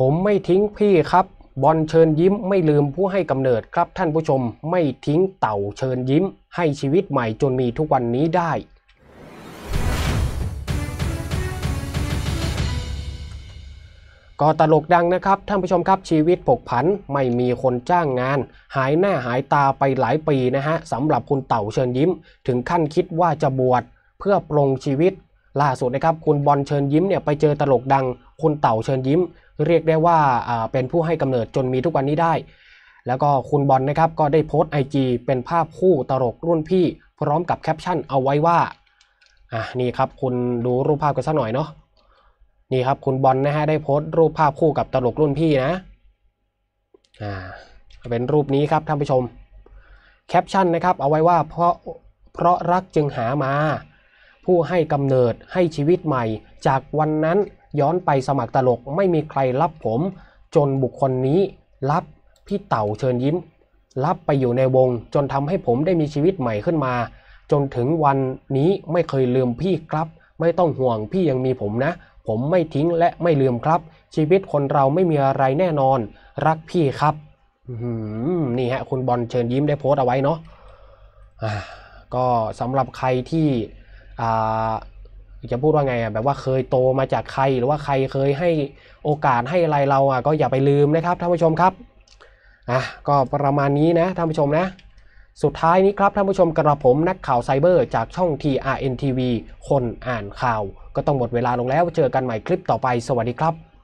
ผมไม่ทิ้งพี่ครับบอลเชิญยิ้มไม่ลืมผู้ให้กำเนิดครับ ท่านผู้ชมไม่ทิ้งเต่าเชิญยิ้ม ให้ชีวิตใหม่จนมีทุกวันนี้ได้ ก็ตลกดังนะครับ ท่านผู้ชมครับชีวิตผกผันไม่มีคนจ้างงาน หายหน้าหายตาไปหลายปีนะฮะสำหรับคุณเต่าเชิญยิ้ม ถึงขั้นคิดว่าจะบวชเพื่อปรงชีวิต ล่าสุดนะครับ คุณบอลเชิญยิ้มเนี่ยไปเจอตลกดัง คุณเต่าเชิญยิ้มเรียกได้ว่าเป็นผู้ให้กำเนิดจนมีทุกวันนี้ได้ แล้วก็คุณบอลนะครับก็ได้โพสต์ไอจีเป็นภาพคู่ตลกรุ่นพี่ พร้อมกับแคปชั่นเอาไว้ว่าอ่ะนี่ครับคุณดูรูปภาพกันสักหน่อยเนาะนี่ครับคุณบอลนะฮะได้โพสต์ รูปภาพคู่กับตลกรุ่นพี่นะอ่าเป็นรูปนี้ครับท่านผู้ชมแคปชั่นนะครับเอาไว้ว่าเพราะเพราะรักจึงหามา ผู้ให้กำเนิดให้ชีวิตใหม่จากวันนั้นย้อนไปสมัครตลกไม่มีใครรับผม จนบุคคลนี้รับพี่เต่าเชิญยิ้ม รับไปอยู่ในวง จนทำให้ผมได้มีชีวิตใหม่ขึ้นมา จนถึงวันนี้ไม่เคยลืมพี่ครับ ไม่ต้องห่วงพี่ยังมีผมนะ ผมไม่ทิ้งและไม่ลืมครับ ชีวิตคนเราไม่มีอะไรแน่นอน รักพี่ครับนี่ฮะคุณ บอลเชิญยิ้มได้โพสต์เอาไว้เนาะก็สำหรับใครที่จะพูดว่าไงอ่ะแบบว่าเคยโตมาจากใครหรือว่าใครเคยให้โอกาสให้อะไรเราอ่ะก็อย่าไปลืมนะครับท่านผู้ชมครับอ่ะก็ประมาณนี้นะท่านผู้ชมนะ สุดท้ายนี้ครับท่านผู้ชมกระผมนักข่าวไซเบอร์จากช่อง TRN TV คนอ่านข่าว ก็ต้องหมดเวลาลงแล้วเจอกันใหม่คลิปต่อไป สวัสดีครับ